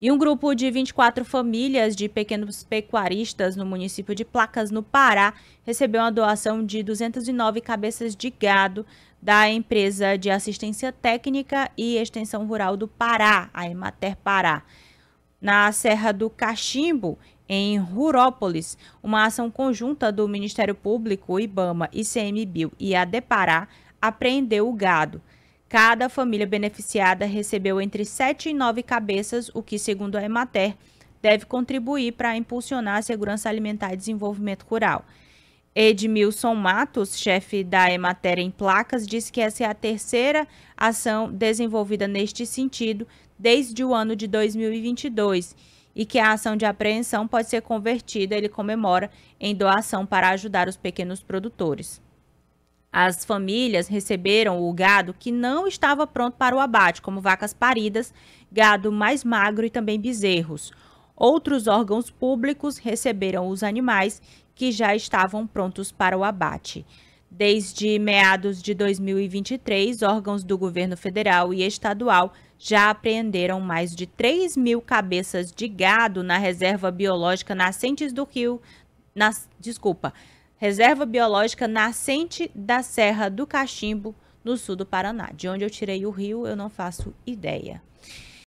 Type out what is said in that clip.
E um grupo de 24 famílias de pequenos pecuaristas no município de Placas, no Pará, recebeu uma doação de 209 cabeças de gado da empresa de assistência técnica e extensão rural do Pará, a Emater Pará. Na Serra do Cachimbo, em Rurópolis, uma ação conjunta do Ministério Público, IBAMA, ICMBio e a Depará apreendeu o gado. Cada família beneficiada recebeu entre 7 e 9 cabeças, o que, segundo a Emater, deve contribuir para impulsionar a segurança alimentar e desenvolvimento rural. Edmilson Matos, chefe da Emater em Placas, disse que essa é a terceira ação desenvolvida neste sentido desde o ano de 2022 e que a ação de apreensão pode ser convertida, ele comemora, em doação para ajudar os pequenos produtores. As famílias receberam o gado que não estava pronto para o abate, como vacas paridas, gado mais magro e também bezerros. Outros órgãos públicos receberam os animais que já estavam prontos para o abate. Desde meados de 2023, órgãos do governo federal e estadual já apreenderam mais de 3 mil cabeças de gado na reserva biológica Nascentes do Rio. Nas, desculpa, Reserva Biológica Nascente da Serra do Cachimbo, no sul do Paraná. De onde eu tirei o rio, eu não faço ideia.